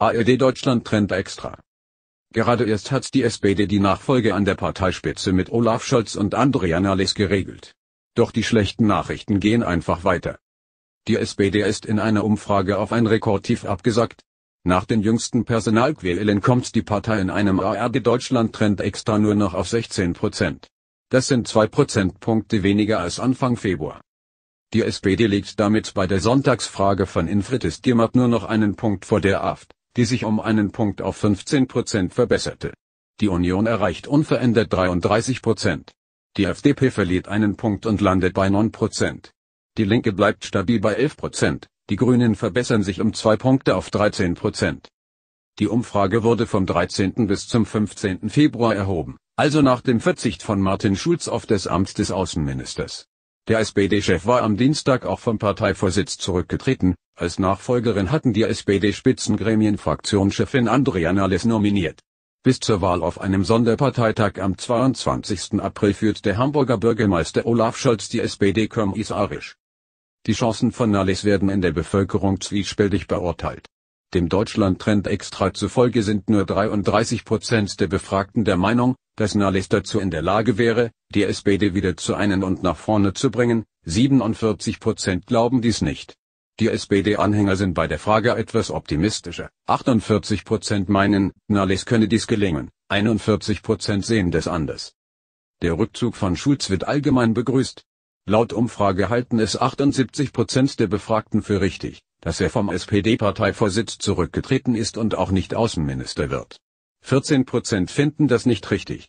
ARD e Deutschland Trend extra. Gerade erst hat die SPD die Nachfolge an der Parteispitze mit Olaf Scholz und Andrea Nahles geregelt. Doch die schlechten Nachrichten gehen einfach weiter. Die SPD ist in einer Umfrage auf ein Rekordtief abgesagt. Nach den jüngsten Personalquälen kommt die Partei in einem ARD e Deutschland Trend extra nur noch auf 16 Prozent. Das sind zwei Prozentpunkte weniger als Anfang Februar. Die SPD liegt damit bei der Sonntagsfrage von Infritis Diemert nur noch einen Punkt vor der AFD die sich um einen Punkt auf 15 Prozent verbesserte. Die Union erreicht unverändert 33 Prozent. Die FDP verliert einen Punkt und landet bei 9 Prozent. Die Linke bleibt stabil bei 11 Prozent, die Grünen verbessern sich um zwei Punkte auf 13 Prozent. Die Umfrage wurde vom 13. bis zum 15. Februar erhoben, also nach dem Verzicht von Martin Schulz auf das Amt des Außenministers. Der SPD-Chef war am Dienstag auch vom Parteivorsitz zurückgetreten, als Nachfolgerin hatten die SPD-Spitzengremien Fraktionschefin Andrea Nahles nominiert. Bis zur Wahl auf einem Sonderparteitag am 22. April führt der Hamburger Bürgermeister Olaf Scholz die SPD kommissarisch. Die Chancen von Nahles werden in der Bevölkerung zwiespältig beurteilt dem Deutschland-Trend-Extra zufolge sind nur 33 Prozent der Befragten der Meinung, dass Nahles dazu in der Lage wäre, die SPD wieder zu einen und nach vorne zu bringen, 47 Prozent glauben dies nicht. Die SPD-Anhänger sind bei der Frage etwas optimistischer. 48 Prozent meinen, Nahles könne dies gelingen, 41 Prozent sehen das anders. Der Rückzug von Schulz wird allgemein begrüßt. Laut Umfrage halten es 78 Prozent der Befragten für richtig, dass er vom SPD-Parteivorsitz zurückgetreten ist und auch nicht Außenminister wird. 14 Prozent finden das nicht richtig.